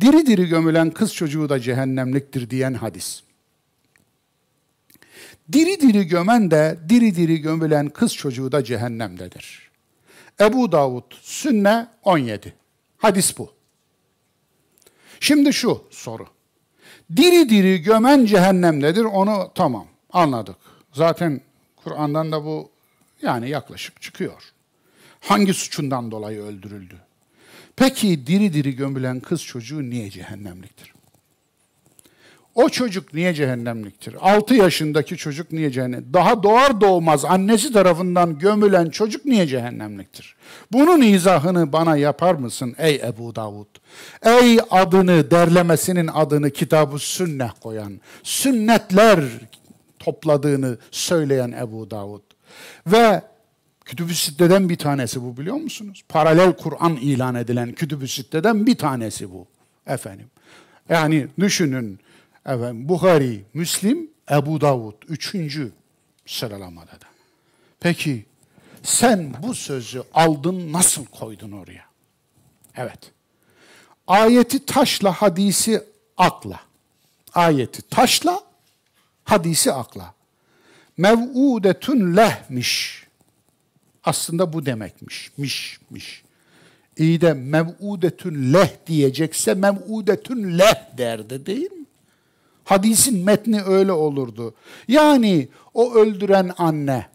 diri diri gömülen kız çocuğu da cehennemliktir diyen hadis. Diri diri gömen de diri diri gömülen kız çocuğu da cehennemdedir. Ebu Davud Sünne 17. Hadis bu. Şimdi şu soru. Diri diri gömen cehennemdedir. Onu tamam anladık. Zaten Kur'an'dan da bu yani yaklaşık çıkıyor. Hangi suçundan dolayı öldürüldü? Peki diri diri gömülen kız çocuğu niye cehennemliktir? O çocuk niye cehennemliktir? 6 yaşındaki çocuk niye cehennem? Daha doğar doğmaz annesi tarafından gömülen çocuk niye cehennemliktir? Bunun izahını bana yapar mısın ey Ebu Davud? Ey adını, derlemesinin adını kitabı sünne koyan, sünnetler topladığını söyleyen Ebu Davud. Ve Kütüb-ü Sitte'den bir tanesi bu biliyor musunuz? Paralel Kur'an ilan edilen Kütüb-ü Sitte'den bir tanesi bu. Efendim. Yani düşünün efendim, Bukhari, Müslim, Ebu Davud üçüncü sıralamada da. Peki sen bu sözü aldın nasıl koydun oraya? Evet. Ayeti taşla hadisi akla. Ayeti taşla hadisi akla. Mev'udetun lehmiş aslında bu demekmiş. Miş, miş. İyi de mev'udetün leh diyecekse mev'udetün leh derdi değil mi? Hadisin metni öyle olurdu. Yani o öldüren anne,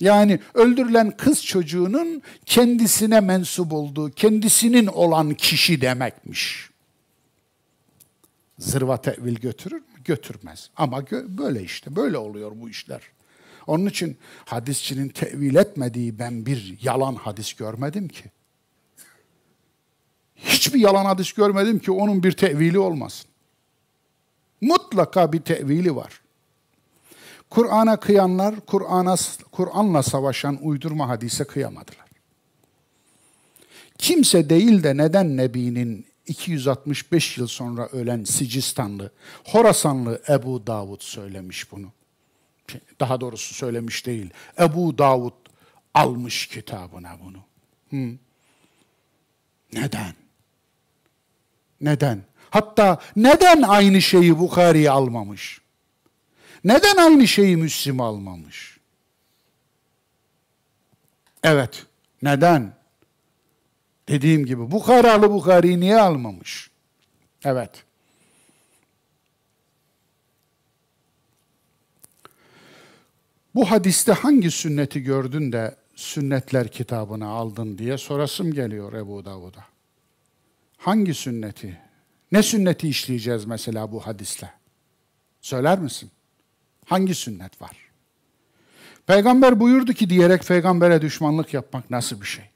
yani öldürülen kız çocuğunun kendisine mensup olduğu, kendisinin olan kişi demekmiş. Zırva tevil götürür mü? Götürmez. Ama gö- böyle işte, böyle oluyor bu işler. Onun için hadisçinin tevil etmediği ben bir yalan hadis görmedim ki. Hiçbir yalan hadis görmedim ki onun bir tevili olmasın. Mutlaka bir tevili var. Kur'an'a kıyanlar, Kur'an'a Kur'an'la savaşan uydurma hadise kıyamadılar. Kimse değil de neden Nebi'nin 265 yıl sonra ölen Sicistanlı, Horasanlı Ebu Davud söylemiş bunu daha doğrusu söylemiş değil. Ebu Davud almış kitabına bunu. Hı. Neden? Neden? Hatta neden aynı şeyi Bukhari almamış? Neden aynı şeyi Müslim almamış? Evet, neden? Dediğim gibi Bukharalı Bukhari niye almamış? Evet. Bu hadiste hangi sünneti gördün de sünnetler kitabına aldın diye sorasım geliyor Ebu Davud'a. Hangi sünneti? Ne sünneti işleyeceğiz mesela bu hadisle? Söyler misin? Hangi sünnet var? Peygamber buyurdu ki diyerek peygambere düşmanlık yapmak nasıl bir şey?